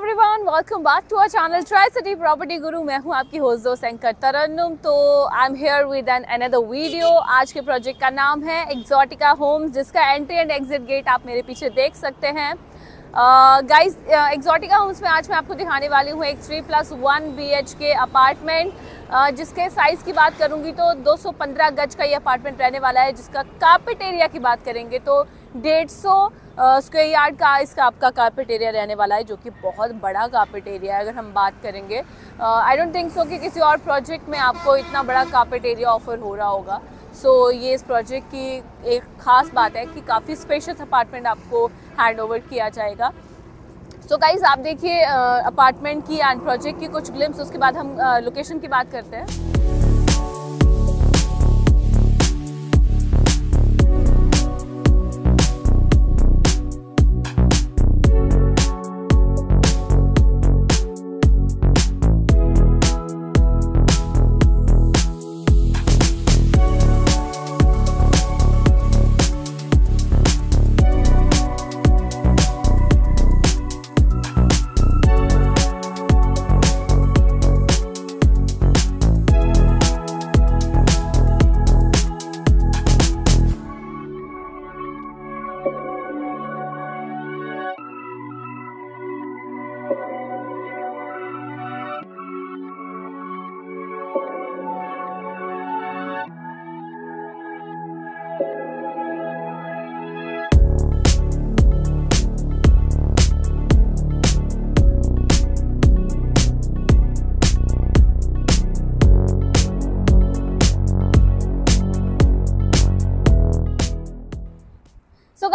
everyone welcome back to our channel tricity property Guru मैं हूं आपकी होस्ट दोस्त एंकर तरन्नुम तो I am here with an another video आज के प्रोजेक्ट का नाम है एग्जॉटिका होम्स जिसका एंट्री एंड एग्जिट गेट आप मेरे पीछे देख सकते हैं गाइस एग्जॉटिका होम्स में आज मैं आपको दिखाने वाली हूँ एक three plus one B H K apartment uh, जिसके साइज़ की बात करूँगी तो 215 गज का ये अपार्टमेंट रहने वाला है जिसका कार्पेट एरिया की बात करेंगे तो डेढ़ सौ स्क्वेयर यार्ड का इसका आपका कार्पेट एरिया रहने वाला है जो कि बहुत बड़ा कार्पेट एरिया है अगर हम बात करेंगे आई डोंट थिंक सो कि किसी और प्रोजेक्ट में आपको इतना बड़ा कार्पेट एरिया ऑफर हो रहा होगा सो so, ये इस प्रोजेक्ट की एक ख़ास बात है कि काफ़ी स्पेशस अपार्टमेंट आपको हैंड ओवर किया जाएगा सो so गाइज आप देखिए अपार्टमेंट की एंड प्रोजेक्ट की कुछ ग्लिम्स उसके बाद हम लोकेशन की बात करते हैं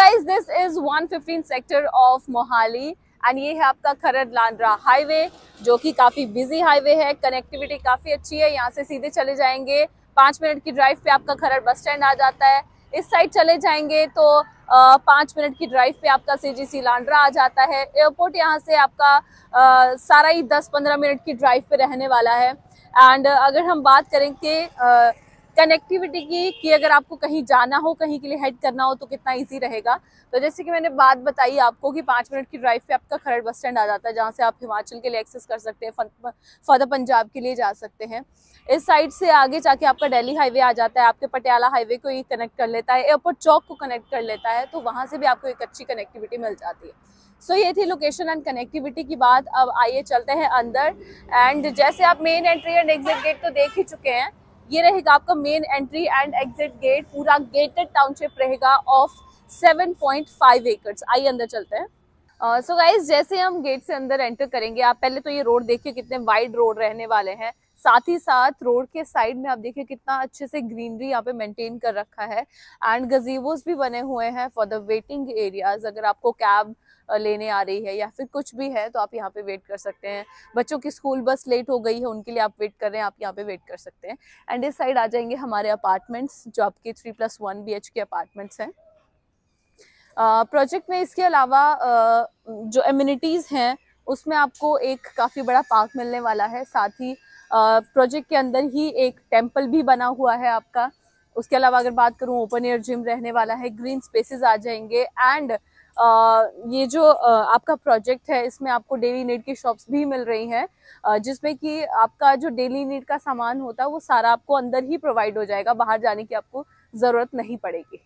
guys this is 115 sector of Mohali and ये है आपका खरड़ लांड्रा हाईवे जो कि काफ़ी बिजी हाईवे है कनेक्टिविटी काफ़ी अच्छी है यहाँ से सीधे चले जाएंगे पांच मिनट की ड्राइव पे आपका खरड़ बस स्टैंड आ जाता है इस साइड चले जाएंगे तो पांच पाँच मिनट की ड्राइव पे आपका सीजीसी लांड्रा आ जाता है एयरपोर्ट यहाँ से आपका आ, सारा ही दस पंद्रह मिनट की ड्राइव पे रहने वाला है एंड अगर हम बात करें कि कनेक्टिविटी की कि अगर आपको कहीं जाना हो कहीं के लिए हेड करना हो तो कितना इजी रहेगा तो जैसे कि मैंने बात बताई आपको कि पाँच मिनट की ड्राइव पे आपका खरड़ बस स्टैंड आ जाता है जहाँ से आप हिमाचल के लिए एक्सेस कर सकते हैं फदर पंजाब के लिए जा सकते हैं इस साइड से आगे जाके आपका दिल्ली हाईवे आ जाता है आपके पटियाला हाईवे को ये कनेक्ट कर लेता है एयरपोर्ट चौक को कनेक्ट कर लेता है तो वहाँ से भी आपको एक अच्छी कनेक्टिविटी मिल जाती है सो so, ये थी लोकेशन एंड कनेक्टिविटी की बात अब आइए चलते हैं अंदर एंड जैसे आप main entry and exit gate तो देख ही चुके हैं ये रहेगा आपका main entry and exit gate पूरा गेटेड टाउनशिप रहेगा ऑफ 7.5 एकर्स आइए अंदर चलते हैं सो uh, गाइज so जैसे हम गेट से अंदर एंटर करेंगे आप पहले तो ये रोड देखिए कितने वाइड रोड रहने वाले हैं साथ ही साथ रोड के साइड में आप देखिए कितना अच्छे से ग्रीनरी यहाँ पे मेंटेन कर रखा है एंड गजीवोज भी बने हुए हैं फॉर द वेटिंग एरियाज अगर आपको कैब लेने आ रही है या फिर कुछ भी है तो आप यहाँ पे वेट कर सकते हैं बच्चों की स्कूल बस लेट हो गई है उनके लिए आप वेट कर रहे हैं आप यहाँ पे वेट कर सकते हैं एंड इस साइड आ जाएंगे हमारे अपार्टमेंट्स जो आपके three plus one B K apartments हैं प्रोजेक्ट में इसके अलावा uh, जो एम्यूनिटीज़ हैं उसमें आपको एक काफ़ी बड़ा पार्क मिलने वाला है साथ ही प्रोजेक्ट के अंदर ही एक टेम्पल भी बना हुआ है आपका उसके अलावा अगर बात करूँ ओपन एयर जिम रहने वाला है ग्रीन स्पेसेस आ जाएंगे एंड ये जो आपका प्रोजेक्ट है इसमें आपको डेली नीड की शॉप्स भी मिल रही हैं जिसमें कि आपका जो डेली नीड का सामान होता है वो सारा आपको अंदर ही प्रोवाइड हो जाएगा बाहर जाने की आपको ज़रूरत नहीं पड़ेगी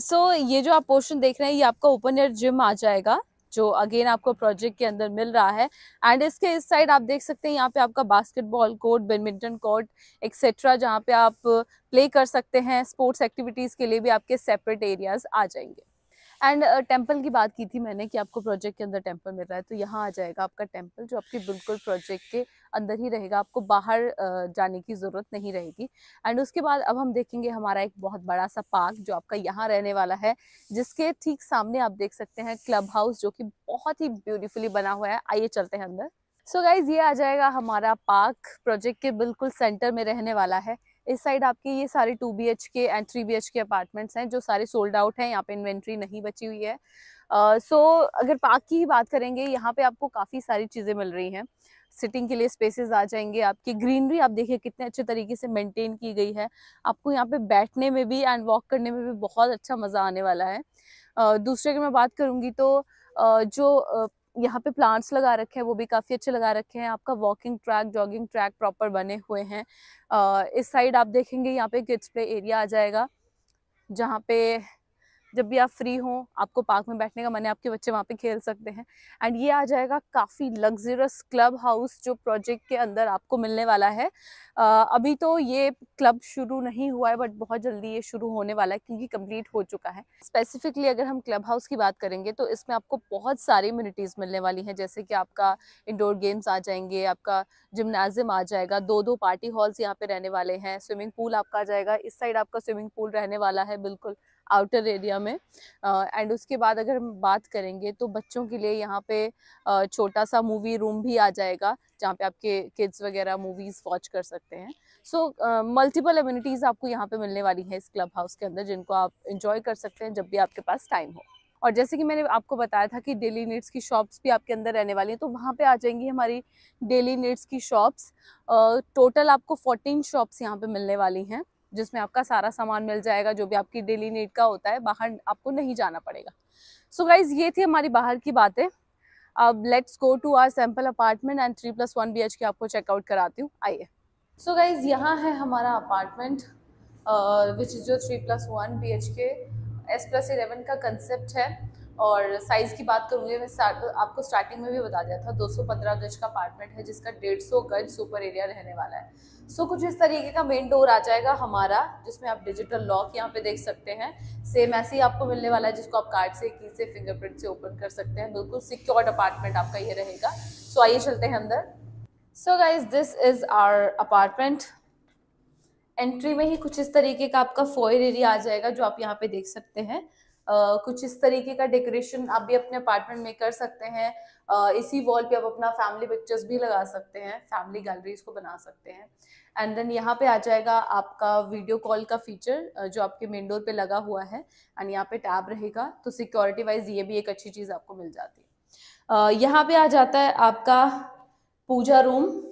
सो uh, so, ये जो आप पोर्शन देख रहे हैं ये आपका ओपन एयर जिम आ जाएगा जो अगेन आपको प्रोजेक्ट के अंदर मिल रहा है एंड इसके इस साइड आप देख सकते हैं यहाँ पे आपका basketball court badminton court etcetera जहाँ पे आप प्ले कर सकते हैं स्पोर्ट्स एक्टिविटीज़ के लिए भी आपके सेपरेट एरियाज आ जाएंगे एंड टेम्पल uh, की बात की थी मैंने कि आपको प्रोजेक्ट के अंदर टेम्पल मिल रहा है तो यहाँ आ जाएगा आपका टेम्पल जो आपके बिल्कुल प्रोजेक्ट के अंदर ही रहेगा आपको बाहर uh, जाने की ज़रूरत नहीं रहेगी एंड उसके बाद अब हम देखेंगे हमारा एक बहुत बड़ा सा पार्क जो आपका यहाँ रहने वाला है जिसके ठीक सामने आप देख सकते हैं क्लब हाउस जो कि बहुत ही ब्यूटीफुली बना हुआ है आइए चलते हैं अंदर सो so गाइज ये आ जाएगा हमारा पार्क प्रोजेक्ट के बिल्कुल सेंटर में रहने वाला है इस साइड आपके ये सारे two B H K and three B H K apartments हैं जो सारे सोल्ड आउट हैं यहाँ पे इन्वेंट्री नहीं बची हुई है सो uh, so, अगर पार्क की ही बात करेंगे यहाँ पे आपको काफ़ी सारी चीज़ें मिल रही हैं सिटिंग के लिए स्पेसेस आ जाएंगे आपकी ग्रीनरी आप देखिए कितने अच्छे तरीके से मेंटेन की गई है आपको यहाँ पे बैठने में भी एंड वॉक करने में भी बहुत अच्छा मज़ा आने वाला है uh, दूसरे अगर मैं बात करूँगी तो uh, जो यहाँ पे प्लांट्स लगा रखे हैं वो भी काफ़ी अच्छे लगा रखे हैं आपका walking track jogging track proper बने हुए हैं इस साइड आप देखेंगे यहाँ पे किड्स प्ले एरिया आ जाएगा जहाँ पे जब भी आप फ्री हो आपको पार्क में बैठने का मन है आपके बच्चे वहाँ पे खेल सकते हैं एंड ये आ जाएगा काफ़ी लग्जरियस क्लब हाउस जो प्रोजेक्ट के अंदर आपको मिलने वाला है आ, अभी तो ये क्लब शुरू नहीं हुआ है बट बहुत जल्दी ये शुरू होने वाला है क्योंकि कम्प्लीट हो चुका है स्पेसिफिकली अगर हम क्लब हाउस की बात करेंगे तो इसमें आपको बहुत सारी इम्यूनिटीज़ मिलने वाली हैं जैसे कि आपका इंडोर गेम्स आ जाएंगे आपका जिमनाजिम आ जाएगा दो दो पार्टी हॉल्स यहाँ पे रहने वाले हैं स्विमिंग पूल आपका आ जाएगा इस साइड आपका स्विमिंग पूल रहने वाला है बिल्कुल आउटर एरिया में एंड उसके बाद अगर हम बात करेंगे तो बच्चों के लिए यहाँ पे छोटा सा मूवी रूम भी आ जाएगा जहाँ पे आपके किड्स वगैरह मूवीज़ वॉच कर सकते हैं सो मल्टीपल एम्यूनिटीज़ आपको यहाँ पे मिलने वाली हैं इस क्लब हाउस के अंदर जिनको आप इंजॉय कर सकते हैं जब भी आपके पास टाइम हो और जैसे कि मैंने आपको बताया था कि डेली नीड्स की शॉप्स भी आपके अंदर रहने वाली हैं तो वहाँ पे आ जाएंगी हमारी डेली नीड्स की शॉप्स टोटल आपको 14 शॉप्स यहाँ पे मिलने वाली हैं जिसमें आपका सारा सामान मिल जाएगा जो भी आपकी डेली नीड का होता है बाहर आपको नहीं जाना पड़ेगा सो so गाइज ये थी हमारी बाहर की बातें अब let's go to our sample apartment and three plus one B H K आपको चेकआउट कराती हूँ आइए सो गाइज यहाँ है हमारा अपार्टमेंट विच इज़ जो three plus one B H K S plus eleven का कंसेप्ट है और साइज़ की बात करूँगी मैं आपको स्टार्टिंग में भी बता दिया था 215 गज का अपार्टमेंट है जिसका 150 गज सुपर एरिया रहने वाला है सो so, कुछ इस तरीके का मेन डोर आ जाएगा हमारा जिसमें आप डिजिटल लॉक यहाँ पे देख सकते हैं सेम ऐसे ही आपको मिलने वाला है जिसको आप कार्ड से की से फिंगरप्रिंट से ओपन कर सकते हैं बिल्कुल सिक्योर्ड अपार्टमेंट आपका ये रहेगा सो so, आइए चलते हैं अंदर so guys this is our apartment entry में ही कुछ इस तरीके का आपका फोयर एरिया आ जाएगा जो आप यहाँ पे देख सकते हैं कुछ इस तरीके का डेकोरेशन आप भी अपने अपार्टमेंट में कर सकते हैं uh, इसी वॉल पे आप अपना फैमिली पिक्चर्स भी लगा सकते हैं फैमिली गैलरीज को बना सकते हैं एंड देन यहाँ पे आ जाएगा आपका वीडियो कॉल का फीचर जो आपके मेन डोर पे लगा हुआ है एंड यहाँ पे टैब रहेगा तो सिक्योरिटी वाइज ये भी एक अच्छी चीज़ आपको मिल जाती है uh, यहाँ पे आ जाता है आपका पूजा रूम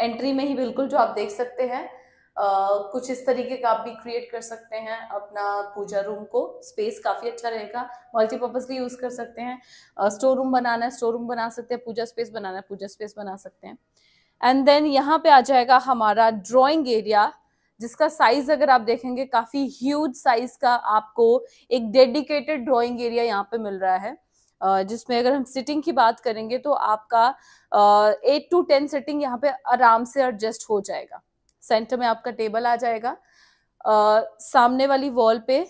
एंट्री में ही बिल्कुल जो आप देख सकते हैं कुछ इस तरीके का आप भी क्रिएट कर सकते हैं अपना पूजा रूम को स्पेस काफ़ी अच्छा रहेगा मल्टीपर्पज भी यूज़ कर सकते हैं स्टोर रूम बनाना है स्टोर रूम बना सकते हैं पूजा स्पेस बनाना है पूजा स्पेस बना सकते हैं एंड देन यहाँ पे आ जाएगा हमारा ड्रॉइंग एरिया जिसका साइज अगर आप देखेंगे काफ़ी ह्यूज साइज का आपको एक डेडिकेटेड ड्रॉइंग एरिया यहाँ पे मिल रहा है जिसमें अगर हम सिटिंग की बात करेंगे तो आपका एट टू टेन सिटिंग यहाँ पे आराम से एडजस्ट हो जाएगा सेंटर में आपका टेबल आ जाएगा आ, सामने वाली वॉल पे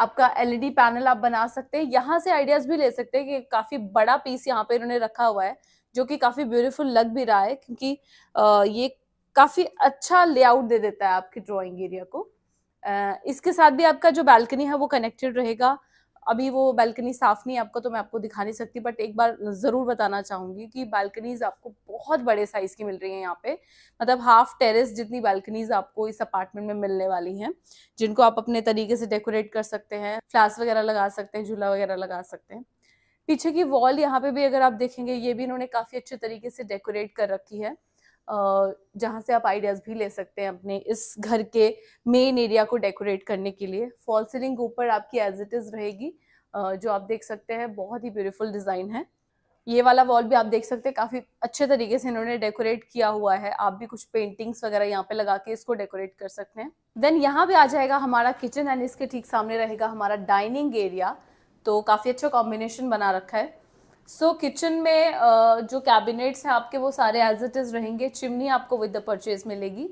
आपका एलईडी पैनल आप बना सकते हैं यहाँ से आइडियाज भी ले सकते हैं कि काफी बड़ा पीस यहाँ पे इन्होंने रखा हुआ है जो कि काफी ब्यूटीफुल लग भी रहा है क्योंकि आ, ये काफी अच्छा लेआउट दे देता है आपकी ड्राइंग एरिया को आ, इसके साथ भी आपका जो बालकनी है वो कनेक्टेड रहेगा अभी वो बालकनी साफ़ नहीं है आपको तो मैं आपको दिखा नहीं सकती बट एक बार ज़रूर बताना चाहूँगी कि बालकनीज़ आपको बहुत बड़े साइज़ की मिल रही हैं यहाँ पे मतलब हाफ टेरेस जितनी बालकनीज़ आपको इस अपार्टमेंट में मिलने वाली हैं जिनको आप अपने तरीके से डेकोरेट कर सकते हैं फ्लास वगैरह लगा सकते हैं झूला वगैरह लगा सकते हैं पीछे की वॉल यहाँ पे भी अगर आप देखेंगे ये भी इन्होंने काफ़ी अच्छे तरीके से डेकोरेट कर रखी है जहाँ से आप आइडियाज़ भी ले सकते हैं अपने इस घर के मेन एरिया को डेकोरेट करने के लिए फॉल सीलिंग ऊपर आपकी एज इट इज़ रहेगी जो आप देख सकते हैं बहुत ही ब्यूटीफुल डिज़ाइन है ये वाला वॉल भी आप देख सकते हैं काफ़ी अच्छे तरीके से इन्होंने डेकोरेट किया हुआ है आप भी कुछ पेंटिंग्स वगैरह यहाँ पे लगा के इसको डेकोरेट कर सकते हैं देन यहाँ भी आ जाएगा हमारा किचन एंड इसके ठीक सामने रहेगा हमारा डाइनिंग एरिया तो काफ़ी अच्छा कॉम्बिनेशन बना रखा है सो so, किचन में uh, जो कैबिनेट्स हैं आपके वो सारे एज इट इज़ रहेंगे चिमनी आपको विद द परचेज मिलेगी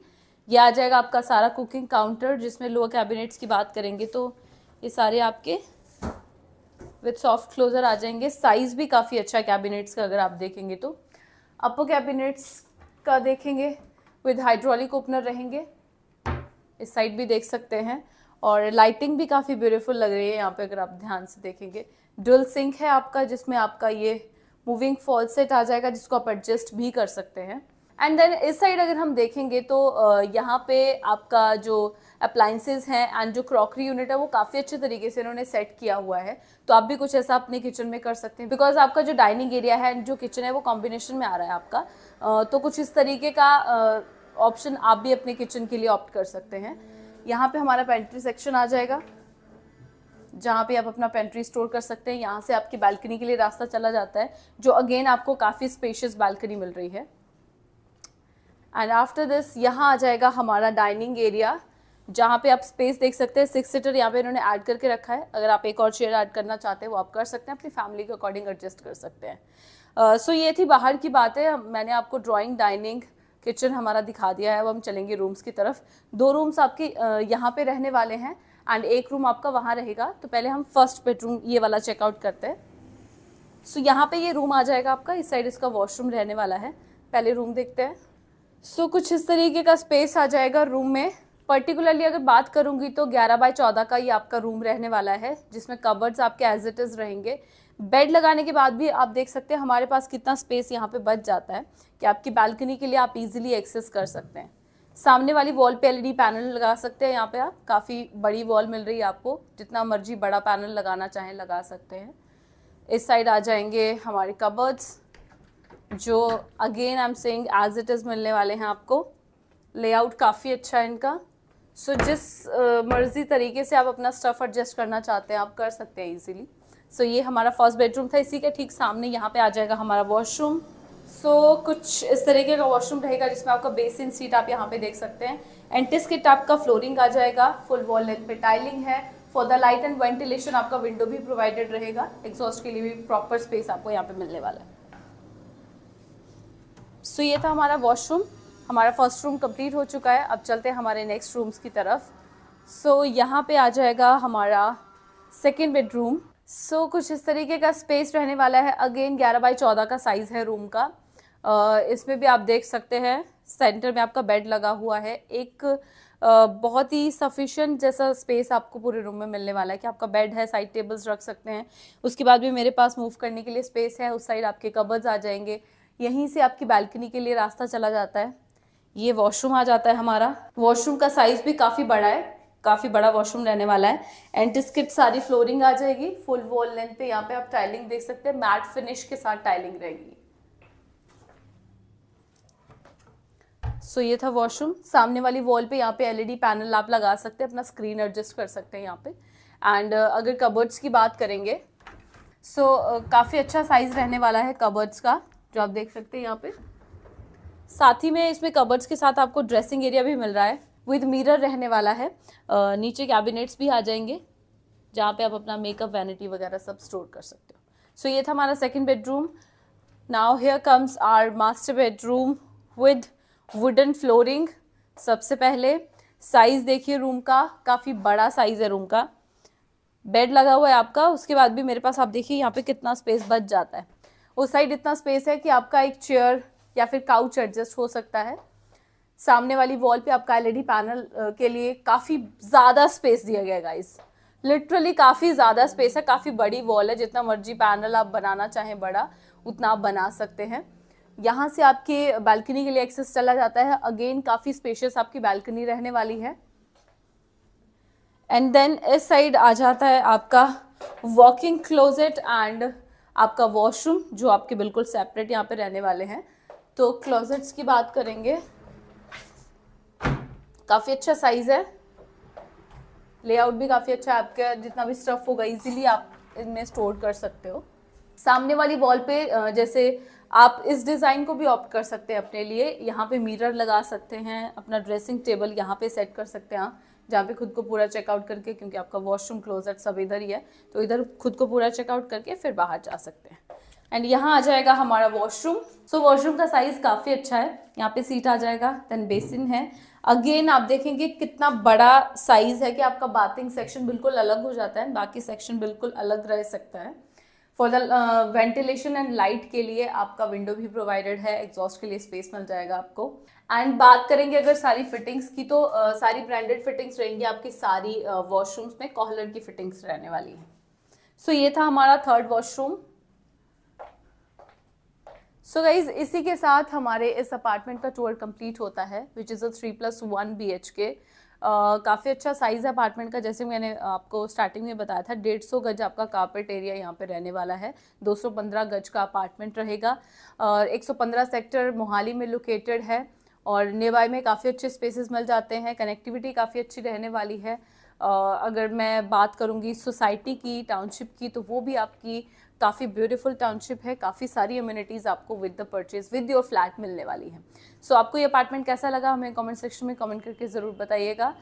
ये आ जाएगा आपका सारा कुकिंग काउंटर जिसमें लोअर कैबिनेट्स की बात करेंगे तो ये सारे आपके विद सॉफ्ट क्लोजर आ जाएंगे साइज़ भी काफ़ी अच्छा है कैबिनेट्स का अगर आप देखेंगे तो अपर कैबिनेट्स का देखेंगे विद हाइड्रोलिक ओपनर रहेंगे इस साइड भी देख सकते हैं और लाइटिंग भी काफ़ी ब्यूटीफुल लग रही है यहाँ पे अगर आप ध्यान से देखेंगे ड्रिल सिंक है आपका जिसमें आपका ये मूविंग फॉल सेट आ जाएगा जिसको आप एडजस्ट भी कर सकते हैं एंड देन इस साइड अगर हम देखेंगे तो यहाँ पे आपका जो अप्लाइंसेज हैं एंड जो क्रॉकरी यूनिट है वो काफ़ी अच्छे तरीके से इन्होंने सेट किया हुआ है तो आप भी कुछ ऐसा अपने किचन में कर सकते हैं बिकॉज आपका जो डाइनिंग एरिया है एंड जो किचन है वो कॉम्बिनेशन में आ रहा है आपका तो कुछ इस तरीके का ऑप्शन आप भी अपने किचन के लिए ऑप्ट कर सकते हैं यहाँ पे हमारा पेंट्री सेक्शन आ जाएगा जहाँ पे आप अपना पेंट्री स्टोर कर सकते हैं यहाँ से आपकी बालकनी के लिए रास्ता चला जाता है जो अगेन आपको काफ़ी स्पेशियस बालकनी मिल रही है एंड आफ्टर दिस यहाँ आ जाएगा हमारा डाइनिंग एरिया जहाँ पे आप स्पेस देख सकते हैं सिक्स सीटर यहाँ पे इन्होंने ऐड करके रखा है अगर आप एक और चेयर ऐड करना चाहते हैं वो आप कर सकते हैं अपनी फैमिली के अकॉर्डिंग एडजस्ट कर सकते हैं सो uh, so ये थी बाहर की बात है मैंने आपको ड्राइंग डाइनिंग किचन हमारा दिखा दिया है अब हम चलेंगे रूम्स की तरफ दो रूम्स आपके यहाँ पे रहने वाले हैं एंड एक रूम आपका वहाँ रहेगा तो पहले हम फर्स्ट बेडरूम ये वाला चेकआउट करते हैं सो so, यहाँ पे ये रूम आ जाएगा आपका इस साइड इसका वॉशरूम रहने वाला है पहले रूम देखते हैं सो so, कुछ इस तरीके का स्पेस आ जाएगा रूम में पर्टिकुलरली अगर बात करूँगी तो 11 बाय 14 का ये आपका रूम रहने वाला है जिसमें कबर्ड्स आपके एज इट इज़ रहेंगे बेड लगाने के बाद भी आप देख सकते हैं हमारे पास कितना स्पेस यहाँ पर बच जाता है कि आपकी बालकनी के लिए आप ईजिली एक्सेस कर सकते हैं सामने वाली वॉल पे एलईडी पैनल लगा सकते हैं यहाँ पे आप काफ़ी बड़ी वॉल मिल रही है आपको जितना मर्जी बड़ा पैनल लगाना चाहें लगा सकते हैं इस साइड आ जाएंगे हमारे कबर्ड्स जो again I am saying as it is मिलने वाले हैं आपको लेआउट काफ़ी अच्छा है इनका सो so, जिस uh, मर्ज़ी तरीके से आप अपना स्टफ़ एडजस्ट करना चाहते हैं आप कर सकते हैं ईजिली सो so, ये हमारा फर्स्ट बेडरूम था इसी के ठीक सामने यहाँ पे आ जाएगा हमारा वॉशरूम सो so, कुछ इस तरीके का वॉशरूम रहेगा जिसमें आपका बेसिन सीट आप यहाँ पे देख सकते हैं एंटिस के टाइप का फ्लोरिंग आ जाएगा फुल वॉल लेंथ पे टाइलिंग है for the light and ventilation आपका विंडो भी प्रोवाइडेड रहेगा एग्जॉस्ट के लिए भी प्रॉपर स्पेस आपको यहाँ पे मिलने वाला है सो so, ये था हमारा वॉशरूम हमारा फर्स्ट रूम कम्प्लीट हो चुका है अब चलते हैं हमारे नेक्स्ट रूम्स की तरफ सो so, यहाँ पे आ जाएगा हमारा सेकेंड बेडरूम सो so, कुछ इस तरीके का स्पेस रहने वाला है अगेन ग्यारह बाई चौदह का साइज़ है रूम का uh, इसमें भी आप देख सकते हैं सेंटर में आपका बेड लगा हुआ है एक uh, बहुत ही सफिशिएंट जैसा स्पेस आपको पूरे रूम में मिलने वाला है कि आपका बेड है साइड टेबल्स रख सकते हैं उसके बाद भी मेरे पास मूव करने के लिए स्पेस है उस साइड आपके कबर्स आ जाएंगे यहीं से आपकी बैल्कनी के लिए रास्ता चला जाता है ये वॉशरूम आ जाता है हमारा वॉशरूम का साइज़ भी काफ़ी बड़ा है काफ़ी बड़ा वॉशरूम रहने वाला है एंटीस्किट सारी फ्लोरिंग आ जाएगी फुल वॉल लेंथ पे यहाँ पे आप टाइलिंग देख सकते हैं मैट फिनिश के साथ टाइलिंग रहेगी सो so, ये था वॉशरूम सामने वाली वॉल पे यहाँ पे एलईडी पैनल आप लगा सकते हैं अपना स्क्रीन एडजस्ट कर सकते हैं यहाँ पे एंड uh, अगर कबर्ड्स की बात करेंगे सो so, uh, काफ़ी अच्छा साइज़ रहने वाला है कबर्ड्स का जो आप देख सकते हैं यहाँ पे साथ ही में इसमें कबर्ड्स के साथ आपको ड्रेसिंग एरिया भी मिल रहा है विद मिरर रहने वाला है नीचे कैबिनेट्स भी आ जाएंगे जहाँ पे आप अपना मेकअप वैनिटी वगैरह सब स्टोर कर सकते हो सो so, ये था हमारा second bedroom now here comes our master bedroom with wooden flooring सबसे पहले साइज़ देखिए रूम का काफ़ी बड़ा साइज़ है रूम का बेड लगा हुआ है आपका उसके बाद भी मेरे पास आप देखिए यहाँ पे कितना स्पेस बच जाता है उस साइड इतना स्पेस है कि आपका एक चेयर या फिर काउच एडजस्ट हो सकता है सामने वाली वॉल पे आपका एलईडी पैनल के लिए काफ़ी ज़्यादा स्पेस दिया गया गाइस लिटरली काफ़ी ज़्यादा स्पेस है काफ़ी बड़ी वॉल है जितना मर्जी पैनल आप बनाना चाहें बड़ा उतना आप बना सकते हैं यहाँ से आपके बालकनी के लिए एक्सेस चला जाता है अगेन काफ़ी स्पेशियस आपकी बालकनी रहने वाली है एंड देन इस साइड आ जाता है आपका वॉकिंग क्लोजेट एंड आपका वॉशरूम जो आपके बिल्कुल सेपरेट यहाँ पे रहने वाले हैं तो क्लोजेट्स की बात करेंगे काफ़ी अच्छा साइज़ है लेआउट भी काफ़ी अच्छा है आपके जितना भी स्टफ़ होगा इजीली आप इनमें स्टोर कर सकते हो सामने वाली वॉल पे जैसे आप इस डिज़ाइन को भी ऑप्ट कर सकते हैं अपने लिए यहाँ पे मिरर लगा सकते हैं अपना ड्रेसिंग टेबल यहाँ पे सेट कर सकते हैं आप जहाँ पे खुद को पूरा चेकआउट करके क्योंकि आपका वॉशरूम क्लोजर सब इधर ही है तो इधर खुद को पूरा चेकआउट करके फिर बाहर जा सकते हैं एंड यहाँ आ जाएगा हमारा वॉशरूम सो so, वॉशरूम का साइज़ काफ़ी अच्छा है यहाँ पे सीट आ जाएगा देन बेसिन है अगेन आप देखेंगे कितना बड़ा साइज़ है कि आपका बाथिंग सेक्शन बिल्कुल अलग हो जाता है बाकी सेक्शन बिल्कुल अलग रह सकता है for the ventilation and light के लिए आपका विंडो भी प्रोवाइडेड है एग्जॉस्ट के लिए स्पेस मिल जाएगा आपको एंड बात करेंगे अगर सारी फिटिंग्स की तो uh, सारी ब्रांडेड फिटिंग्स रहेंगी आपकी सारी वॉशरूम्स uh, में कॉहलर की फिटिंग्स रहने वाली है सो so, ये था हमारा थर्ड वॉशरूम सो गाइज इसी के साथ हमारे इस अपार्टमेंट का टूर कंप्लीट होता है which is a three plus one B H K काफ़ी अच्छा साइज़ है अपार्टमेंट का जैसे मैंने आपको स्टार्टिंग में बताया था डेढ़ सौ गज आपका कारपेट एरिया यहाँ पे रहने वाला है दो सौ पंद्रह गज का अपार्टमेंट रहेगा और एक सौ पंद्रह सेक्टर मोहाली में लोकेटेड है और नेवाई में काफ़ी अच्छे स्पेसेस मिल जाते हैं कनेक्टिविटी काफ़ी अच्छी रहने वाली है अगर मैं बात करूँगी सोसाइटी की टाउनशिप की तो वो भी आपकी काफ़ी ब्यूटीफुल टाउनशिप है काफ़ी सारी इम्यूनिटीज़ आपको with the purchase with your flat मिलने वाली है सो so, आपको ये अपार्टमेंट कैसा लगा हमें कमेंट सेक्शन में कमेंट करके ज़रूर बताइएगा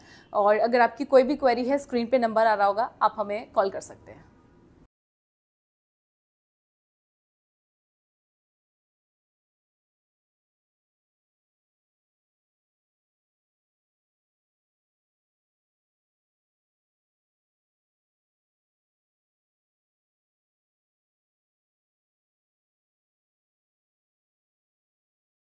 और अगर आपकी कोई भी क्वेरी है स्क्रीन पे नंबर आ रहा होगा आप हमें कॉल कर सकते हैं